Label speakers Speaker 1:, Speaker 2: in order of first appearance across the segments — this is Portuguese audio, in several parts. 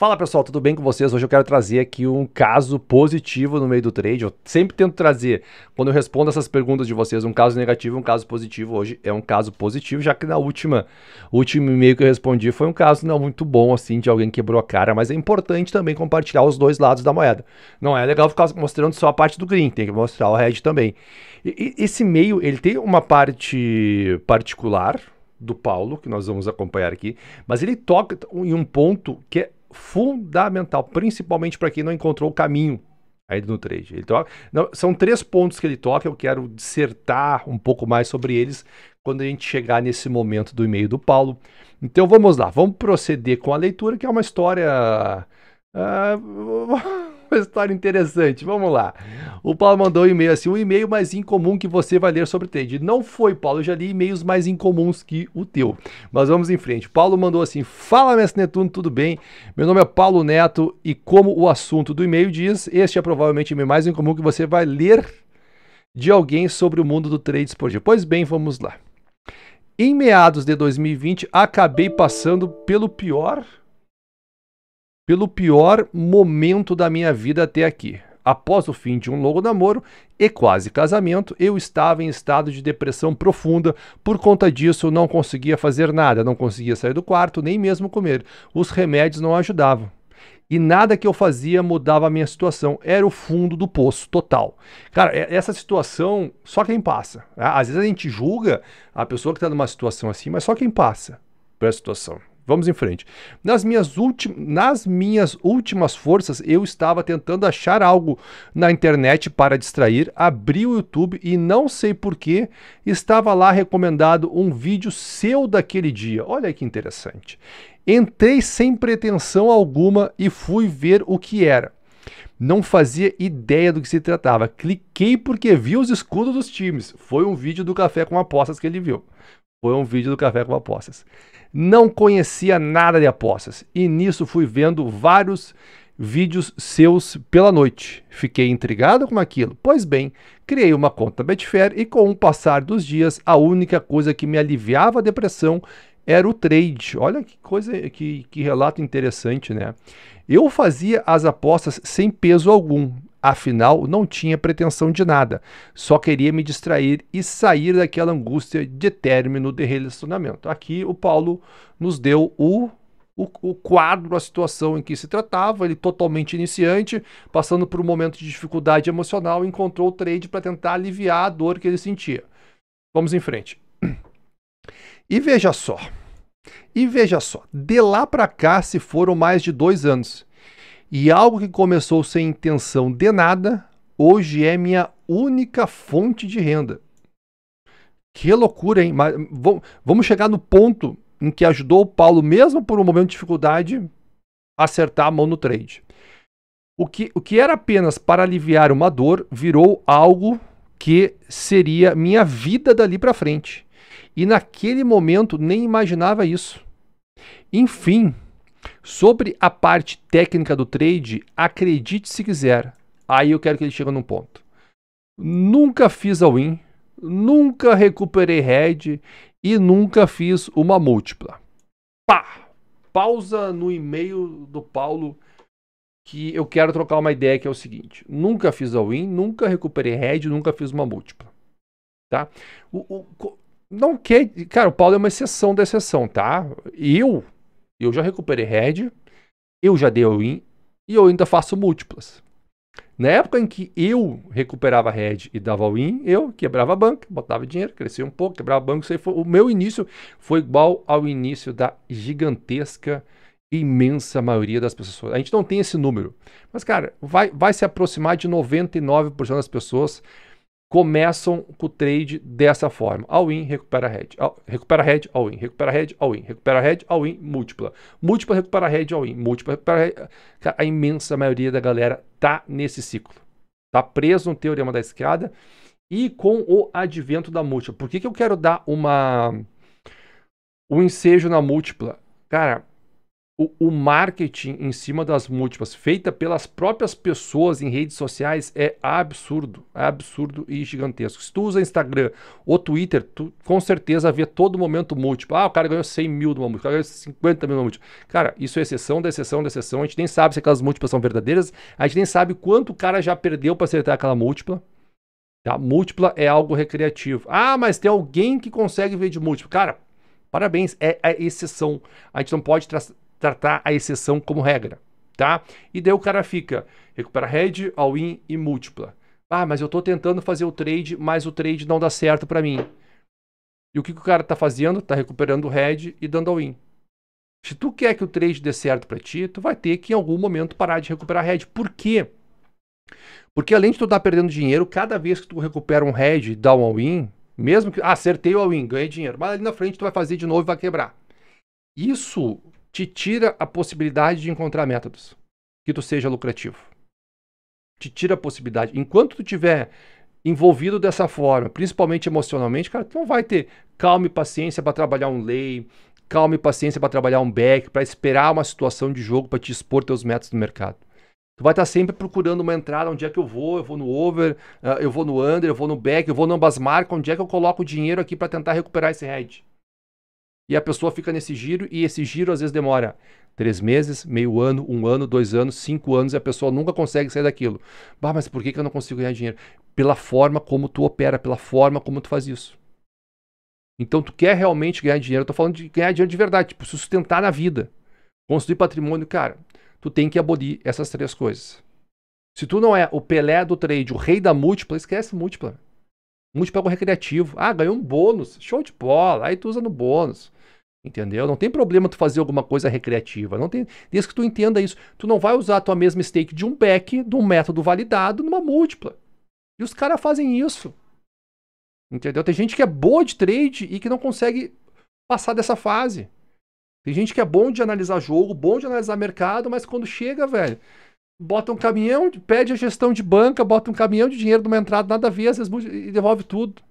Speaker 1: Fala pessoal, tudo bem com vocês? Hoje eu quero trazer aqui um caso positivo no meio do trade. Eu sempre tento trazer, quando eu respondo essas perguntas de vocês, um caso negativo, um caso positivo. Hoje é um caso positivo, já que na última, último e-mail que eu respondi foi um caso não muito bom, assim, de alguém quebrou a cara. Mas é importante também compartilhar os dois lados da moeda. Não é legal ficar mostrando só a parte do green, tem que mostrar o red também. E, e, esse e-mail, ele tem uma parte particular do Paulo, que nós vamos acompanhar aqui, mas ele toca em um ponto que é fundamental, principalmente para quem não encontrou o caminho aí no trade. Ele toca, não, são três pontos que ele toca, eu quero dissertar um pouco mais sobre eles quando a gente chegar nesse momento do e-mail do Paulo. Então vamos lá, vamos proceder com a leitura, que é uma história. Uh uma história interessante. Vamos lá. O Paulo mandou um e-mail assim: o um e-mail mais incomum que você vai ler sobre trade. Não foi, Paulo, eu já li e-mails mais incomuns que o teu. Mas vamos em frente. Paulo mandou assim: Fala, mestre Netuno, tudo bem? Meu nome é Paulo Neto e, como o assunto do e-mail diz, este é provavelmente o e-mail mais incomum que você vai ler de alguém sobre o mundo do trade esportivo. Pois bem, vamos lá. Em meados de 2020, acabei passando pelo pior pelo pior momento da minha vida até aqui. Após o fim de um longo namoro e quase casamento, eu estava em estado de depressão profunda. Por conta disso, não conseguia fazer nada, não conseguia sair do quarto, nem mesmo comer. Os remédios não ajudavam. E nada que eu fazia mudava a minha situação. Era o fundo do poço total. Cara, essa situação só quem passa. Às vezes a gente julga a pessoa que está numa situação assim, mas só quem passa por essa situação. Vamos em frente. Nas minhas, ulti... Nas minhas últimas forças, eu estava tentando achar algo na internet para distrair, abri o YouTube e não sei porquê, estava lá recomendado um vídeo seu daquele dia. Olha que interessante. Entrei sem pretensão alguma e fui ver o que era. Não fazia ideia do que se tratava. Cliquei porque vi os escudos dos times. Foi um vídeo do Café com Apostas que ele viu. Foi um vídeo do Café com Apostas. Não conhecia nada de apostas e nisso fui vendo vários vídeos seus pela noite. Fiquei intrigado com aquilo. Pois bem, criei uma conta Betfair e com o passar dos dias, a única coisa que me aliviava a depressão era o trade. Olha que coisa, que, que relato interessante, né? Eu fazia as apostas sem peso algum. Afinal, não tinha pretensão de nada, só queria me distrair e sair daquela angústia de término de relacionamento. Aqui o Paulo nos deu o, o, o quadro, a situação em que se tratava, ele totalmente iniciante, passando por um momento de dificuldade emocional, encontrou o trade para tentar aliviar a dor que ele sentia. Vamos em frente. E veja só, e veja só, de lá para cá se foram mais de dois anos e algo que começou sem intenção de nada, hoje é minha única fonte de renda. Que loucura, hein? Mas vamos chegar no ponto em que ajudou o Paulo, mesmo por um momento de dificuldade, a acertar a mão no trade. O que, o que era apenas para aliviar uma dor virou algo que seria minha vida dali para frente. E naquele momento nem imaginava isso. Enfim, Sobre a parte técnica do trade, acredite se quiser. Aí eu quero que ele chegue num ponto. Nunca fiz a win, nunca recuperei head e nunca fiz uma múltipla. Pá! Pausa no e-mail do Paulo que eu quero trocar uma ideia que é o seguinte: nunca fiz a win, nunca recuperei head, nunca fiz uma múltipla. Tá? O, o, não quer. Cara, o Paulo é uma exceção da exceção, tá? Eu eu já recuperei head, eu já dei all-in e eu ainda faço múltiplas. Na época em que eu recuperava head e dava all-in, eu quebrava a banca, botava dinheiro, crescia um pouco, quebrava a banca. foi, o meu início foi igual ao início da gigantesca, imensa maioria das pessoas. A gente não tem esse número. Mas, cara, vai, vai se aproximar de 99% das pessoas começam com o trade dessa forma. All-in, recupera head. All, recupera head, all-in. Recupera head, all-in. Recupera head, all-in, múltipla. Múltipla, recupera head, all-in. Múltipla, recupera head. Cara, a imensa maioria da galera tá nesse ciclo. Tá preso no teorema da escada e com o advento da múltipla. Por que, que eu quero dar uma um ensejo na múltipla? Cara, o, o marketing em cima das múltiplas, feita pelas próprias pessoas em redes sociais, é absurdo. É absurdo e gigantesco. Se tu usa Instagram ou Twitter, tu com certeza vê todo momento múltiplo. Ah, o cara ganhou 100 mil de uma múltipla, o cara ganhou 50 mil de uma múltipla. Cara, isso é exceção da exceção da exceção. A gente nem sabe se aquelas múltiplas são verdadeiras. A gente nem sabe quanto o cara já perdeu para acertar aquela múltipla. a tá? Múltipla é algo recreativo. Ah, mas tem alguém que consegue ver de múltiplo. Cara, parabéns, é a é exceção. A gente não pode tratar a exceção como regra, tá? E daí o cara fica, recupera head, all-in e múltipla. Ah, mas eu estou tentando fazer o trade, mas o trade não dá certo para mim. E o que, que o cara está fazendo? Está recuperando o head e dando all-in. Se tu quer que o trade dê certo para ti, tu vai ter que em algum momento parar de recuperar head. Por quê? Porque além de tu estar perdendo dinheiro, cada vez que tu recupera um head e dá um all-in, mesmo que ah, acertei o all-in, ganhei dinheiro, mas ali na frente tu vai fazer de novo e vai quebrar. Isso te tira a possibilidade de encontrar métodos que tu seja lucrativo. Te tira a possibilidade. Enquanto tu tiver envolvido dessa forma, principalmente emocionalmente, cara, tu não vai ter calma e paciência para trabalhar um lay, calma e paciência para trabalhar um back, para esperar uma situação de jogo para te expor teus métodos no mercado. Tu vai estar tá sempre procurando uma entrada, onde é que eu vou, eu vou no over, ah, eu vou no under, eu vou no back, eu vou no ambas marcas, onde é que eu coloco o dinheiro aqui para tentar recuperar esse head. E a pessoa fica nesse giro e esse giro às vezes demora três meses, meio ano, um ano, dois anos, cinco anos e a pessoa nunca consegue sair daquilo. Bah, mas por que, que eu não consigo ganhar dinheiro? Pela forma como tu opera, pela forma como tu faz isso. Então tu quer realmente ganhar dinheiro, eu tô falando de ganhar dinheiro de verdade, tipo, sustentar na vida, construir patrimônio, cara, tu tem que abolir essas três coisas. Se tu não é o Pelé do trade, o rei da múltipla, esquece múltipla. Múltipla é algo recreativo. Ah, ganhou um bônus, show de bola, aí tu usa no bônus. Entendeu? Não tem problema tu fazer alguma coisa recreativa. Não tem, desde que tu entenda isso. Tu não vai usar a tua mesma stake de um back, de um método validado, numa múltipla. E os caras fazem isso. Entendeu? Tem gente que é boa de trade e que não consegue passar dessa fase. Tem gente que é bom de analisar jogo, bom de analisar mercado, mas quando chega, velho, bota um caminhão, pede a gestão de banca, bota um caminhão de dinheiro de uma entrada, nada a ver, às vezes, e devolve tudo.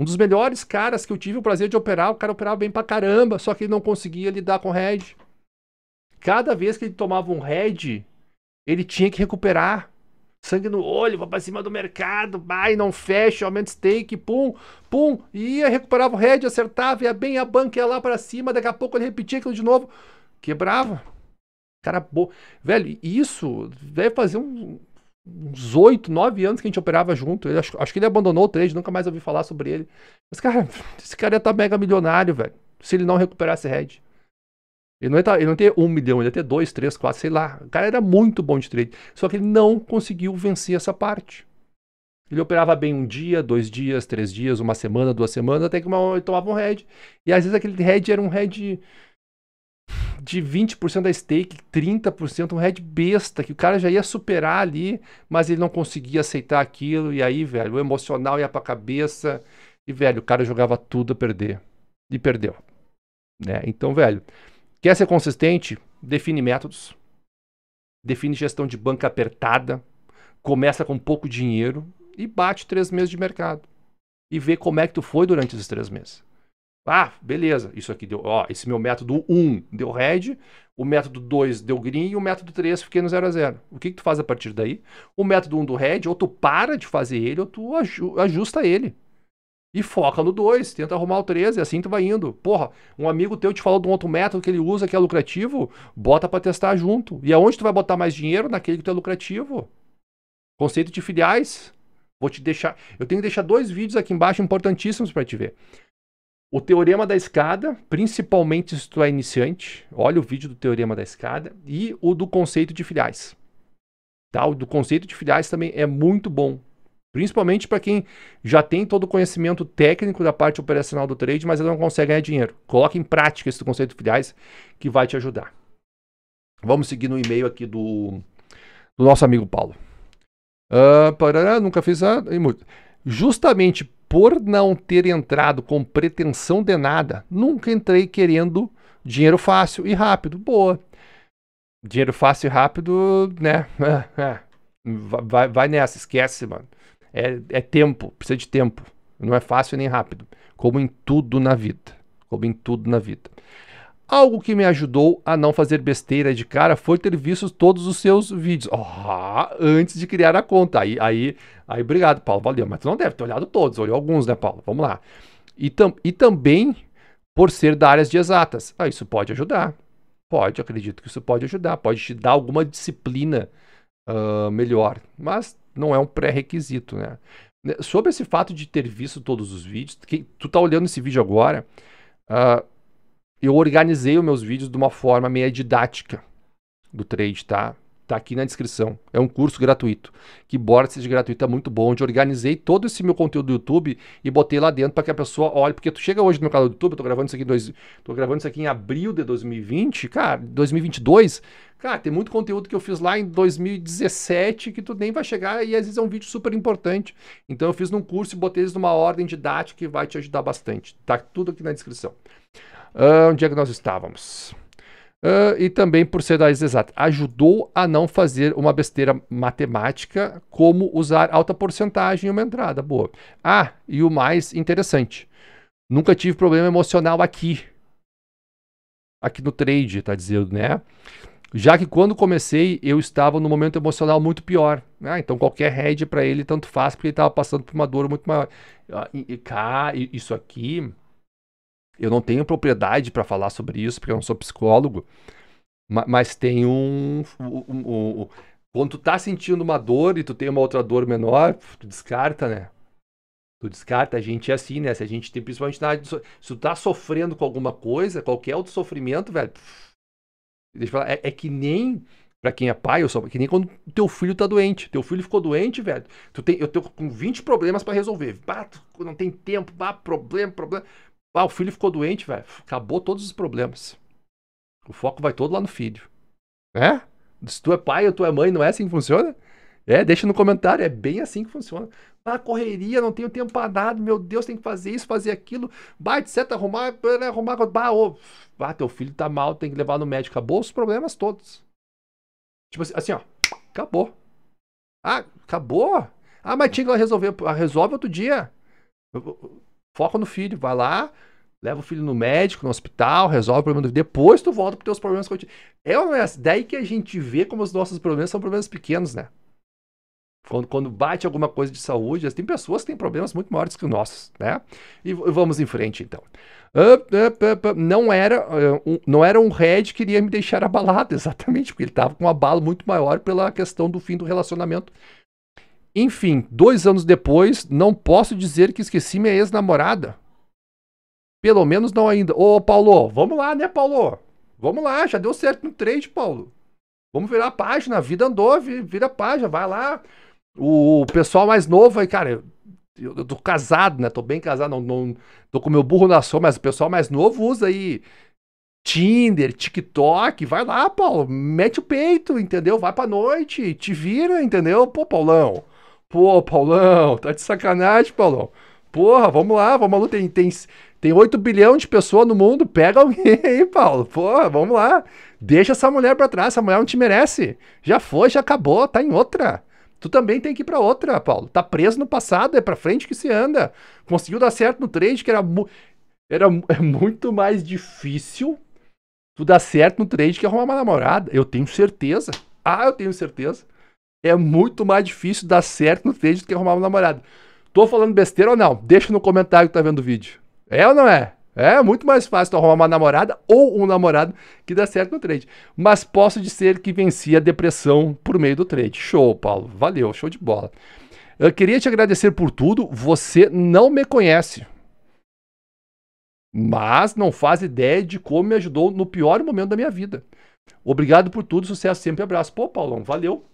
Speaker 1: Um dos melhores caras que eu tive o prazer de operar, o cara operava bem pra caramba, só que ele não conseguia lidar com head. Cada vez que ele tomava um head, ele tinha que recuperar. Sangue no olho, vai pra cima do mercado, vai, não fecha, aumenta stake, pum, pum, ia, recuperava o head, acertava, ia bem, a banca ia lá pra cima, daqui a pouco ele repetia aquilo de novo, quebrava. Cara, bo... velho, isso deve fazer um, uns 8, 9 anos que a gente operava junto. Ele, acho, acho, que ele abandonou o trade, nunca mais ouvi falar sobre ele. Mas, cara, esse cara ia estar tá mega milionário, velho. Se ele não recuperasse head. Ele não, ia tá, ele não ia ter 1 um milhão, ele ia ter 2, 3, 4, sei lá. O cara era muito bom de trade. Só que ele não conseguiu vencer essa parte. Ele operava bem um dia, dois dias, três dias, uma semana, duas semanas, até que uma, ele tomava um head. E às vezes aquele head era um head de 20% da stake, 30%, um head besta, que o cara já ia superar ali, mas ele não conseguia aceitar aquilo, e aí, velho, o emocional ia pra cabeça, e, velho, o cara jogava tudo a perder, e perdeu, né? Então, velho, quer ser consistente? Define métodos, define gestão de banca apertada, começa com pouco dinheiro e bate três meses de mercado, e vê como é que tu foi durante esses três meses. Ah, beleza, isso aqui deu, ó, esse meu método 1 deu red, o método 2 deu green e o método 3 fiquei no 0 a 0. O que, que tu faz a partir daí? O método 1 do red, ou tu para de fazer ele, ou tu ajusta ele. E foca no 2, tenta arrumar o 3 e assim tu vai indo. Porra, um amigo teu te falou de um outro método que ele usa que é lucrativo, bota para testar junto. E aonde tu vai botar mais dinheiro? Naquele que tu é lucrativo. Conceito de filiais. Vou te deixar, eu tenho que deixar dois vídeos aqui embaixo importantíssimos para te ver. O Teorema da Escada, principalmente se tu é iniciante, olha o vídeo do Teorema da Escada e o do conceito de filiais. Tá? O do conceito de filiais também é muito bom. Principalmente para quem já tem todo o conhecimento técnico da parte operacional do trade, mas ainda não consegue ganhar dinheiro. Coloque em prática esse conceito de filiais que vai te ajudar. Vamos seguir no e-mail aqui do, do nosso amigo Paulo. Uh, parará, nunca fiz nada. Justamente por não ter entrado com pretensão de nada, nunca entrei querendo dinheiro fácil e rápido. Boa. Dinheiro fácil e rápido, né? É. Vai, vai nessa, esquece, mano. É, é tempo, precisa de tempo. Não é fácil nem rápido. Como em tudo na vida. Como em tudo na vida. Algo que me ajudou a não fazer besteira de cara foi ter visto todos os seus vídeos. Oh, antes de criar a conta. Aí, aí, aí, obrigado, Paulo. Valeu. Mas tu não deve ter olhado todos, olhou alguns, né, Paulo? Vamos lá. E, tam, e também por ser da áreas de exatas. Ah, isso pode ajudar. Pode, acredito que isso pode ajudar. Pode te dar alguma disciplina uh, melhor. Mas não é um pré-requisito, né? Sobre esse fato de ter visto todos os vídeos, que, tu tá olhando esse vídeo agora. Uh, eu organizei os meus vídeos de uma forma meio didática do trade, tá? Está aqui na descrição. É um curso gratuito. Que bora seja gratuito, é muito bom. Onde organizei todo esse meu conteúdo do YouTube e botei lá dentro para que a pessoa olhe. Porque tu chega hoje no meu canal do YouTube, eu tô gravando isso aqui, dois, tô gravando isso aqui em abril de 2020, cara, 2022. Cara, tem muito conteúdo que eu fiz lá em 2017 que tu nem vai chegar e às vezes é um vídeo super importante. Então eu fiz num curso e botei eles numa ordem didática que vai te ajudar bastante. Tá tudo aqui na descrição. Uh, onde é que nós estávamos? Uh, e também por ser da área exata. Ajudou a não fazer uma besteira matemática, como usar alta porcentagem em uma entrada. Boa. Ah, e o mais interessante: nunca tive problema emocional aqui. Aqui no trade, tá dizendo, né? Já que quando comecei, eu estava num momento emocional muito pior. Ah, então qualquer head para ele tanto faz, porque ele estava passando por uma dor muito maior. Ah, e, e, cá, isso aqui eu não tenho propriedade para falar sobre isso, porque eu não sou psicólogo, mas tem um, um, um, um. Quando tu tá sentindo uma dor e tu tem uma outra dor menor, tu descarta, né? Tu descarta, a gente é assim, né? Se a gente tem, principalmente na so... Se tu tá sofrendo com alguma coisa, qualquer outro sofrimento, velho. Deixa eu falar, é, é que nem. Pra quem é pai, eu sou, é que nem quando teu filho tá doente. Teu filho ficou doente, velho. Tu tem, eu tô com 20 problemas para resolver. Bato, não tem tempo, Bato, problema, problema. Ah, o filho ficou doente, velho. Acabou todos os problemas. O foco vai todo lá no filho. É? Se tu é pai ou tu é mãe, não é assim que funciona? É, deixa no comentário, é bem assim que funciona. Ah, correria, não tenho tempo para nada, meu Deus, tem que fazer isso, fazer aquilo. Vai, seta, arrumar, né, arrumar, bah, oh, ah, teu filho tá mal, tem que levar no médico. Acabou os problemas todos. Tipo assim, assim ó, acabou. Ah, acabou? Ah, mas tinha que resolver, resolve outro dia. foco no filho, vai lá, leva o filho no médico, no hospital, resolve o problema do depois tu volta para teus problemas contigo. É, é Daí que a gente vê como os nossos problemas são problemas pequenos, né? Quando, quando bate alguma coisa de saúde, tem pessoas que têm problemas muito maiores que os nossos, né? E vamos em frente, então. Não era, uh, não era um Red que iria me deixar abalado, exatamente, porque ele estava com um abalo muito maior pela questão do fim do relacionamento. Enfim, dois anos depois, não posso dizer que esqueci minha ex-namorada. Pelo menos não ainda. Ô, Paulo, vamos lá, né, Paulo? Vamos lá, já deu certo no trade, Paulo. Vamos virar a página, a vida andou, vira a página, vai lá. O pessoal mais novo aí, cara, eu, eu tô casado, né? Tô bem casado, não, não tô com meu burro na sombra, mas o pessoal mais novo usa aí Tinder, TikTok, vai lá, Paulo, mete o peito, entendeu? Vai pra noite, te vira, entendeu? Pô, Paulão. Pô, Paulão, tá de sacanagem, Paulão. Porra, vamos lá, vamos lá. Tem, tem, tem 8 bilhões de pessoas no mundo, pega alguém aí, Paulo. Porra, vamos lá. Deixa essa mulher pra trás, essa mulher não te merece. Já foi, já acabou, tá em outra. Tu também tem que ir pra outra, Paulo. Tá preso no passado, é pra frente que se anda. Conseguiu dar certo no trade, que era, mu era é muito mais difícil tu dar certo no trade que arrumar uma namorada. Eu tenho certeza. Ah, eu tenho certeza. É muito mais difícil dar certo no trade do que arrumar uma namorada. Tô falando besteira ou não? Deixa no comentário que tá vendo o vídeo. É ou não é? É muito mais fácil tu arrumar uma namorada ou um namorado que dá certo no trade. Mas posso dizer que venci a depressão por meio do trade. Show, Paulo. Valeu, show de bola. Eu queria te agradecer por tudo. Você não me conhece. Mas não faz ideia de como me ajudou no pior momento da minha vida. Obrigado por tudo, sucesso sempre, abraço. Pô, Paulão, valeu.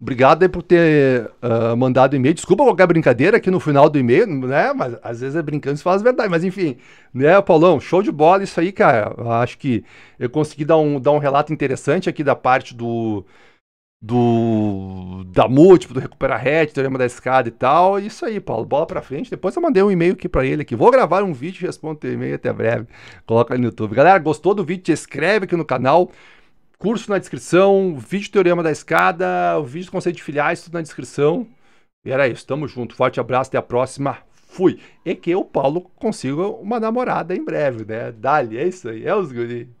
Speaker 1: Obrigado aí por ter uh, mandado e-mail. Desculpa qualquer brincadeira aqui no final do e-mail, né? Mas às vezes é brincando se faz verdade. Mas enfim, né, Paulão? Show de bola isso aí, cara. Acho que eu consegui dar um, dar um relato interessante aqui da parte do. do da múltiplo, do recuperar do teorema da escada e tal. Isso aí, Paulo. Bola pra frente. Depois eu mandei um e-mail aqui pra ele aqui. Vou gravar um vídeo e respondo teu e-mail até breve. Coloca ali no YouTube. Galera, gostou do vídeo? Se inscreve aqui no canal Curso na descrição, vídeo Teorema da Escada, o vídeo do Conceito de Filiais, tudo na descrição. E era isso, tamo junto. Forte abraço, até a próxima. Fui. E que o Paulo consiga uma namorada em breve, né? Dali, é isso aí, é os guris.